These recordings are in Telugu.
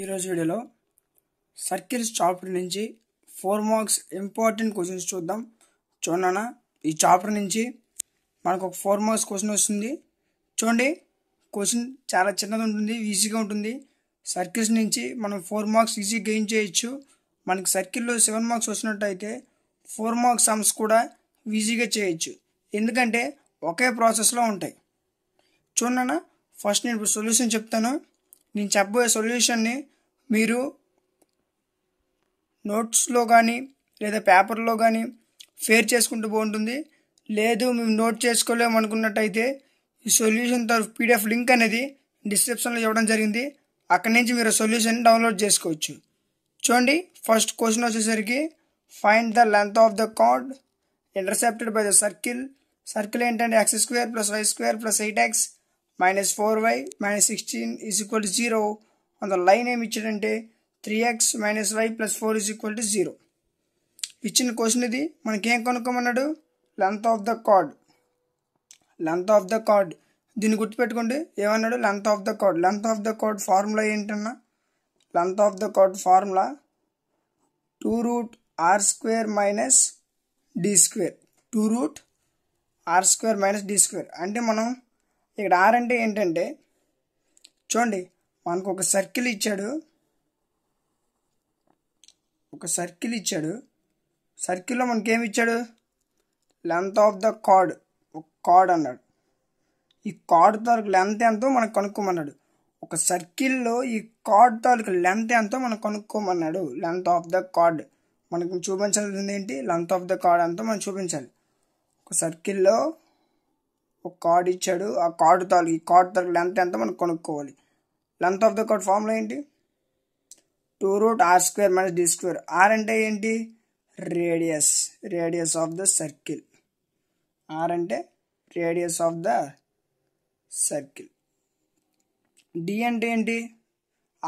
ఈరోజు వీడియోలో సర్కిల్స్ చాప్టర్ నుంచి ఫోర్ మార్క్స్ ఇంపార్టెంట్ క్వశ్చన్స్ చూద్దాం చూడండి ఈ చాప్టర్ నుంచి మనకు ఒక ఫోర్ మార్క్స్ క్వశ్చన్ వస్తుంది చూడండి క్వశ్చన్ చాలా చిన్నది ఉంటుంది ఈజీగా ఉంటుంది సర్కిల్స్ నుంచి మనం ఫోర్ మార్క్స్ ఈజీ గెయిన్ చేయొచ్చు మనకి సర్కిల్లో సెవెన్ మార్క్స్ వచ్చినట్టయితే ఫోర్ మార్క్స్ సమ్స్ కూడా ఈజీగా చేయొచ్చు ఎందుకంటే ఒకే ప్రాసెస్లో ఉంటాయి చూడన్నా ఫస్ట్ నేను ఇప్పుడు సొల్యూషన్ చెప్తాను నేను చెప్పబోయే సొల్యూషన్ని మీరు నోట్స్లో కానీ లేదా పేపర్లో కానీ ఫేర్ చేసుకుంటూ బాగుంటుంది లేదు మేము నోట్ చేసుకోలేము అనుకున్నట్టయితే ఈ సొల్యూషన్ తరఫు పీడిఎఫ్ లింక్ అనేది డిస్క్రిప్షన్లో ఇవ్వడం జరిగింది అక్కడి నుంచి మీరు సొల్యూషన్ డౌన్లోడ్ చేసుకోవచ్చు చూడండి ఫస్ట్ క్వశ్చన్ వచ్చేసరికి find the length of the chord intercepted by the circle circle ఏంటంటే x square plus y square plus eight x minus four y minus sixteen is equal to zero అందులో లైన్ ఏమి ఇచ్చాడంటే three x minus y plus four is equal to zero ఇచ్చిన క్వశ్చన్ ఇది మనకేం కనుక్కోమన్నాడు length of the chord length of the chord దీన్ని గుర్తుపెట్టుకోండి ఏమన్నాడు length of the chord length of the chord formula ఏంటన్నా length of the chord formula two root r square minus d square two root r square minus d square అంటే మనం ఇక్కడ ఆర్ అంటే ఏంటంటే చూడండి మనకు ఒక సర్కిల్ ఇచ్చాడు ఒక సర్కిల్ ఇచ్చాడు సర్కిల్లో మనకి ఏమి ఇచ్చాడు లెంత్ ఆఫ్ ద కార్డ్ ఒక కార్డ్ అన్నాడు ఈ కార్డ్ తాలూకు లెంత్ ఎంతో మనకు కనుక్కోమన్నాడు ఒక సర్కిల్లో ఈ కార్డ్ తాలూకు లెంత్ ఎంతో మనకు కనుక్కోమన్నాడు లెంత్ ఆఫ్ ద కార్డ్ మనకు చూపించాల్సింది ఏంటి లెంత్ ఆఫ్ ద కార్డ్ అంతా మనం చూపించాలి ఒక సర్కిల్లో ఒక కార్డ్ ఇచ్చాడు ఆ కార్డ్ తాలు ఈ కార్డ్ తాలు లెంత్ ఎంత మనం కొనుక్కోవాలి length of the chord formula ఏంటి two root r square minus d square r అంటే ఏంటి radius radius of the circle r అంటే radius of the circle d అంటే ఏంటి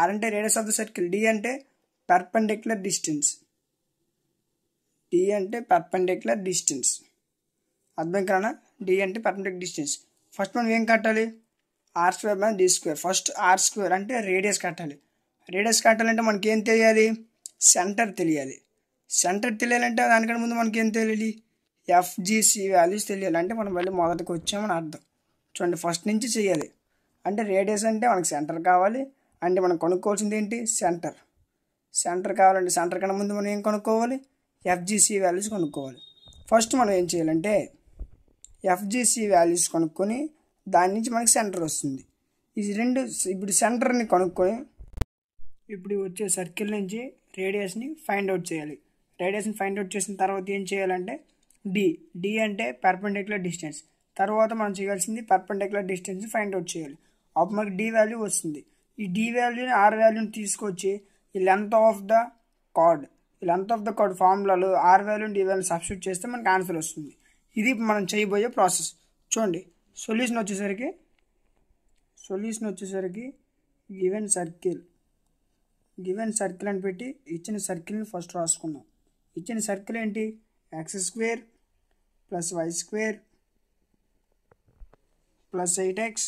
ఆర్ అంటే radius of the circle d అంటే పర్పెండిక్యులర్ డిస్టెన్స్ డి అంటే పర్పెండిక్యులర్ డిస్టెన్స్ అర్థం కానా డి అంటే పర్ఫెక్ట్ డిస్టెన్స్ ఫస్ట్ మనం ఏం కట్టాలి r square by d square first r square అంటే రేడియస్ కట్టాలి రేడియస్ కట్టాలంటే మనకి ఏం తెలియాలి సెంటర్ తెలియాలి సెంటర్ తెలియాలంటే దానికంటే ముందు మనకి ఏం తెలియాలి ఎఫ్జిసి వాల్యూస్ తెలియాలి అంటే మనం వెళ్ళి మొదటికి వచ్చామని అర్థం చూడండి ఫస్ట్ నుంచి చేయాలి అంటే రేడియస్ అంటే మనకి సెంటర్ కావాలి అంటే మనం కొనుక్కోవాల్సింది ఏంటి సెంటర్ సెంటర్ కావాలంటే సెంటర్ కన్నా ముందు మనం ఏం కొనుక్కోవాలి ఎఫ్జిసి వాల్యూస్ కొనుక్కోవాలి ఫస్ట్ మనం ఏం చేయాలంటే ఎఫ్జీసీ వాల్యూస్ కొనుక్కొని దాని నుంచి మనకి సెంటర్ వస్తుంది ఇది రెండు ఇప్పుడు సెంటర్ని కొనుక్కొని ఇప్పుడు వచ్చే సర్కిల్ నుంచి రేడియస్ని ఫైండ్ అవుట్ చేయాలి రేడియస్ని ఫైండ్ అవుట్ చేసిన తర్వాత ఏం చేయాలంటే డి డి అంటే పర్పెండిక్యులర్ డిస్టెన్స్ తర్వాత మనం చేయాల్సింది పర్పెండిక్యులర్ డిస్టెన్స్ ఫైండ్ అవుట్ చేయాలి అప్పుడు మనకి డి వాల్యూ వస్తుంది ఈ డి వాల్యూని ఆర్ వాల్యూని తీసుకొచ్చి ఈ లెంత్ ఆఫ్ ద కార్డ్ ఈ లెంత్ ఆఫ్ ద కార్డ్ ఫార్ములాలో ఆర్ వాల్యూని డి వాల్యూని సబ్స్టిట్యూట్ చేస్తే మనకు ఆన్సర్ వస్తుంది ఇది మనం చేయబోయే ప్రాసెస్ చూడండి సొల్యూషన్ వచ్చేసరికి సొల్యూషన్ వచ్చేసరికి గివెన్ సర్కిల్ గివెన్ సర్కిల్ అని పెట్టి ఇచ్చిన సర్కిల్ని ఫస్ట్ రాసుకుందాం ఇచ్చిన సర్కిల్ ఏంటి x square plus y square plus eight x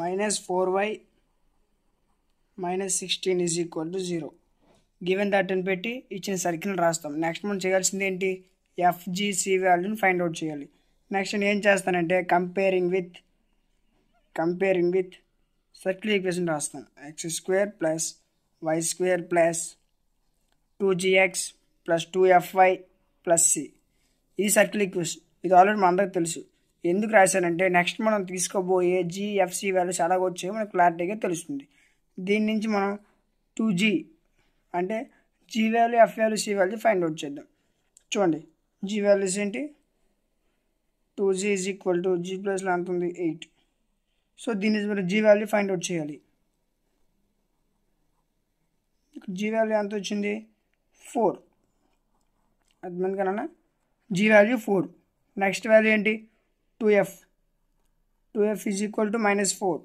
minus four y minus sixteen is equal to zero given that అని పెట్టి ఇచ్చిన సర్కిల్ని రాస్తాం నెక్స్ట్ మనం చేయాల్సింది ఏంటి ఎఫ్జిసి వాల్యూని ఫైండ్ అవుట్ చేయాలి నెక్స్ట్ నేను ఏం చేస్తానంటే comparing with comparing with circular equation రాస్తాను x square plus y square plus two g x plus two f y plus c ఈ సర్క్యులర్ ఈక్వేషన్ ఇది ఆల్రెడీ మనందరికి తెలుసు ఎందుకు రాశానంటే నెక్స్ట్ మనం తీసుకోబోయే జీఎఫ్సి వాల్యూస్ ఎలాగ వచ్చాయో మనకు క్లారిటీగా తెలుస్తుంది దీని నుంచి మనం టూ జీ అంటే g value f value c value find out చేద్దాం చూడండి జీ వాల్యూస్ ఏంటి two g is equal to g ప్లస్లో ఎంత ఉంది ఎయిట్ సో దీని మీరు జీ వాల్యూ ఫైండ్ అవుట్ చేయాలి జీ వాల్యూ ఎంత వచ్చింది ఫోర్ అది మనకన్నా g value four next value ఏంటి two f two f is equal to minus four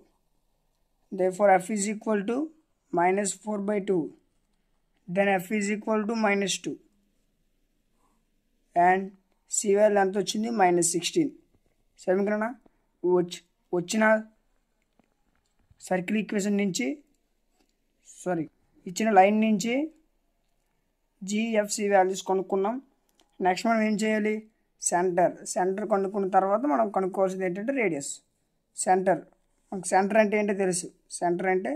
దే four f is equal to minus four by two then f is equal to minus two and సివైఎల్ ఎంత వచ్చింది మైనస్ సిక్స్టీన్ సమీకరణ వచ్చి వచ్చిన సర్కిల్ ఈక్వేషన్ నుంచి సారీ ఇచ్చిన లైన్ నుంచి జిఎఫ్సి వాల్యూస్ కొనుక్కున్నాం నెక్స్ట్ మనం ఏం చేయాలి సెంటర్ సెంటర్ కొనుక్కున్న తర్వాత మనం కొనుక్కోవాల్సింది ఏంటంటే రేడియస్ సెంటర్ మనకు సెంటర్ అంటే ఏంటో తెలుసు సెంటర్ అంటే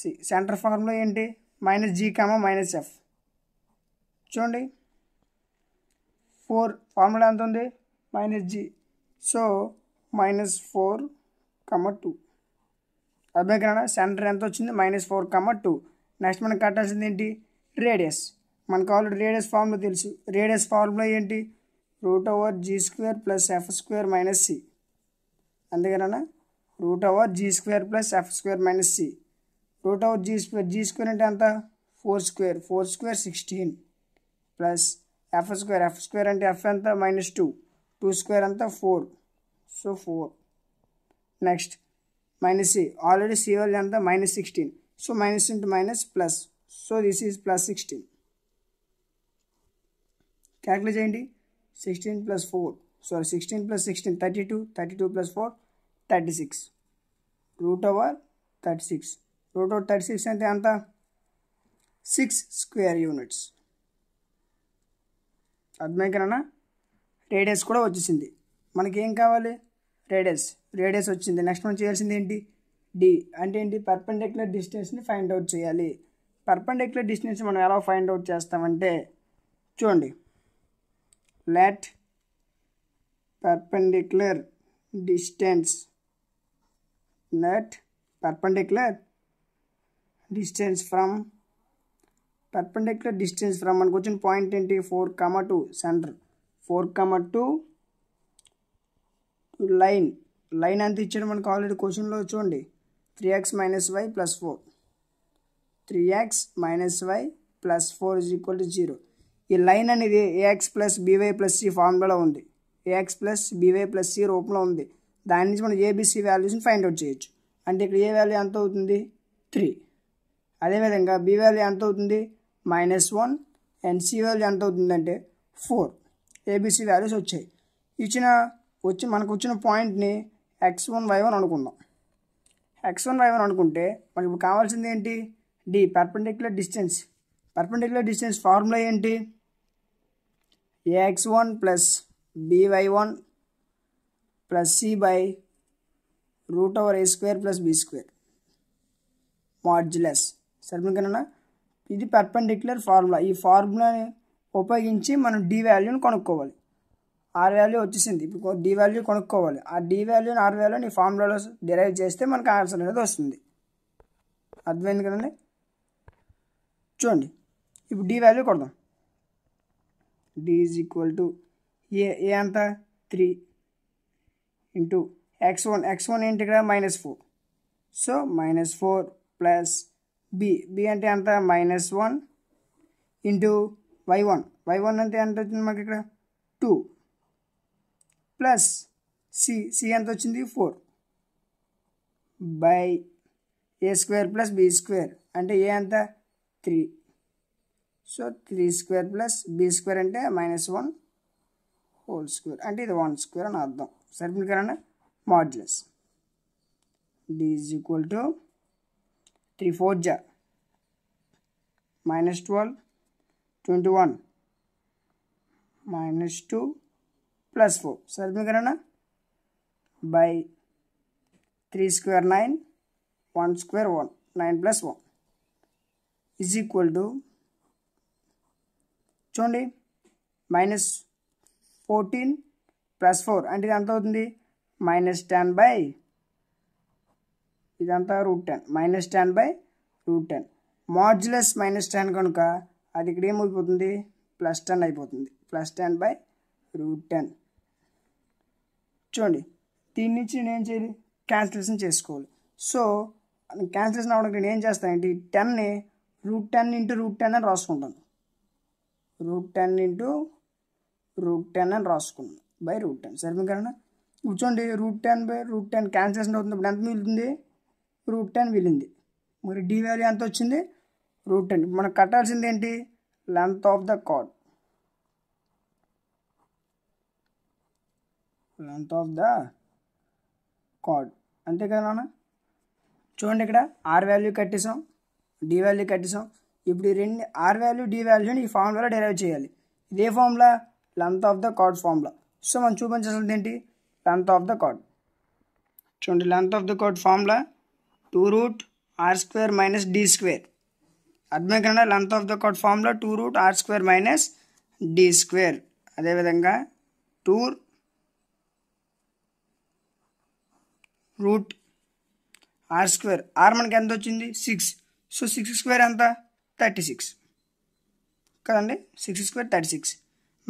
సి సెంటర్ ఫార్ములా ఏంటి minus g comma minus f చూడండి ఫోర్ ఫార్ములా ఎంత ఉంది minus g so minus four comma two అర్థమైనా సెంటర్ ఎంత వచ్చింది minus four comma two next మనకు కట్టాల్సింది ఏంటి రేడియస్ మనకు ఆల్రెడీ రేడియస్ ఫార్ములా తెలుసు రేడియస్ ఫార్ములా ఏంటి root over g square plus f square minus c అందుకేనా root over g square plus f square minus c root over g square G square అంటే ఎంత four square four square sixteen plus f square f square अंत एफ एंत मैनस टू टू स्क्वे अंत four so four next minus already c वाले अंत minus sixteen so minus into minus plus so this plus sixteen क्या चयी sixteen plus four sorry sixteen plus sixteen thirty two thirty two plus four thirty six root over thirty six root over thirty six अंत सिक्स स्क्वे यूनिट्स అర్థమైకరణ రేడియస్ కూడా వచ్చేసింది మనకి ఏం కావాలి రేడియస్ రేడియస్ వచ్చింది నెక్స్ట్ మనం చేయాల్సింది ఏంటి డి అంటే ఏంటి పర్పెండిక్యులర్ డిస్టెన్స్ని ఫైండ్ అవుట్ చేయాలి పర్పెండిక్యులర్ డిస్టెన్స్ మనం ఎలా ఫైండ్ అవుట్ చేస్తామంటే చూడండి let perpendicular distance let perpendicular distance from perpendicular distance from మనకు వచ్చిన పాయింట్ ఏంటి four comma two centre four comma two line line అంత ఇచ్చాడు మనకు ఆల్రెడీ క్వశ్చన్లో చూడండి three x minus y plus four three x minus y plus four is equal to zero ఈ లైన్ అనేది a x plus b y plus C ఫార్ములాలో ఉంది a x plus b y plus c రూపంలో ఉంది దాని నుంచి మనం ఏబీసీ వాల్యూస్ని ఫైండ్ అవుట్ చేయొచ్చు అంటే ఇక్కడ ఏ వాల్యూ ఎంత అవుతుంది త్రీ అదేవిధంగా బి వాల్యూ ఎంత అవుతుంది minus one and c value ఎంత అవుతుందంటే ఫోర్ ఏబిసి వాల్యూస్ వచ్చాయి ఇచ్చిన వచ్చి మనకు వచ్చిన పాయింట్ని ఎక్స్ వన్ వై వన్ అనుకుందాం ఎక్స్ వన్ వై వన్ అనుకుంటే మనకి ఇప్పుడు కావాల్సింది ఏంటి d perpendicular distance perpendicular distance formula ఏంటి a x one plus b y one plus c by root over a square plus b square modulus సరిపోయిందనా ఇది పర్పెండిక్యులర్ ఫార్ములా ఈ ఫార్ములాని ఉపయోగించి మనం డి వాల్యూని కొనుక్కోవాలి ఆర్ వాల్యూ వచ్చేసింది ఇప్పుడు డి వాల్యూ కొనుక్కోవాలి ఆ డి వాల్యూని ఆర్ వాల్యూని ఈ ఫార్ములాలో డిరైవ్ చేస్తే మనకు ఆన్సర్ అనేది వస్తుంది అర్థమైంది కదండి చూడండి ఇప్పుడు డి వాల్యూ కొడదాం d is equal to a a అంత three into x one x one ఏంటి ఇక్కడ minus four so minus four plus b b అంటే ఎంత minus one into y one y one అంటే ఎంత వచ్చింది మనకి ఇక్కడ టూ ప్లస్ సి సి ఎంత వచ్చింది four by a square plus b square అంటే ఏ ఎంత three so three square plus b square అంటే మైనస్ వన్ హోల్ స్క్వేర్ అంటే ఇది వన్ స్క్వేర్ అని అర్థం సరిపోయింది కదండి modulus d is equal three four జ minus twelve twenty one minus two plus four సరిమీకరణ by three square nine one square one nine plus one is equal to చూడండి మైనస్ ఫోర్టీన్ ప్లస్ ఫోర్ అంటే ఎంత అవుతుంది మైనస్ టెన్ బై ఇదంతా root ten minus ten by root ten modulus minus ten కనుక అది ఇక్కడ ఏమైపోతుంది ప్లస్ టెన్ అయిపోతుంది plus ten by root ten చూడండి దీని నుంచి నేను చేయాలి క్యాన్సిలేషన్ చేసుకోవాలి సో క్యాన్సిలేషన్ అవ్వడానికి నేను ఏం ఈ టెన్ని root ten into root ten అని రాసుకుంటాను root ten into root ten అని రాసుకున్నాను బై రూట్ టెన్ సరిపోయింది కదా ఇప్పుడు చూడండి root ten by root ten cancellation అవుతుంది ఇప్పుడు ఎంత మిగులుతుంది రూట్ టెన్ వెళ్ళింది మరి డి వాల్యూ ఎంత వచ్చింది రూట్ టెన్ మనకు కట్టాల్సింది ఏంటి length of the chord length of the chord అంతే కదా నాన్న చూడండి ఇక్కడ ఆర్ వాల్యూ కట్టేసాం డి వాల్యూ కట్టేసాం ఇప్పుడు ఈ రెండు ఆర్ వాల్యూ డి వాల్యూని ఈ ఫార్ములా డెరైవ్ చేయాలి ఇదే formula length of the chord formula so మనం చూపించాల్సింది ఏంటి లెంత్ ఆఫ్ ద కార్డ్ చూడండి length of the chord formula two root r square minus d square అర్థమైకరణ లెంత్ ఆఫ్ ద కట్ ఫామ్లో two root r square minus d square అదేవిధంగా two root r square r మనకి ఎంత వచ్చింది సిక్స్ సో సిక్స్ స్క్వేర్ ఎంత థర్టీ సిక్స్ కదండి six square thirty six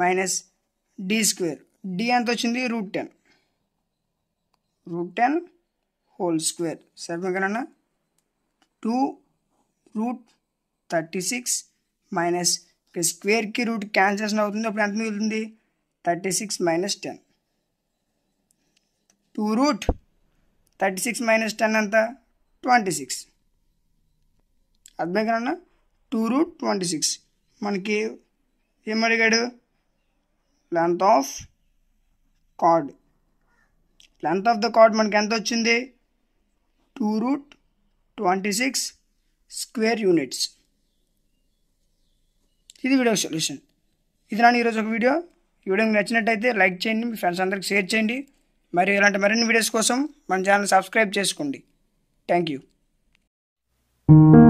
minus d square d ఎంత వచ్చింది root ten root ten whole square సర్వీకరణ two root thirty six minus స్క్వేర్కి రూట్ క్యాన్సల్స్ అవుతుంది అప్పుడు ఎంత మిగులుతుంది thirty six minus ten two root thirty six minus ten ఎంత ట్వంటీ సిక్స్ అర్థమే కదన్న టూ రూట్ ట్వంటీ సిక్స్ మనకి ఏమడిగాడు అడిగాడు length of chord length of the chord మనకి ఎంత వచ్చింది two root twenty six square units ఇది వీడియో సొల్యూషన్ ఇది నా ఈరోజు ఒక వీడియో ఈ వీడియో నచ్చినట్టయితే లైక్ చేయండి మీ ఫ్రెండ్స్ అందరికి షేర్ చేయండి మరి ఇలాంటి మరిన్ని వీడియోస్ కోసం మన ఛానల్ సబ్స్క్రైబ్ చేసుకోండి థ్యాంక్ యూ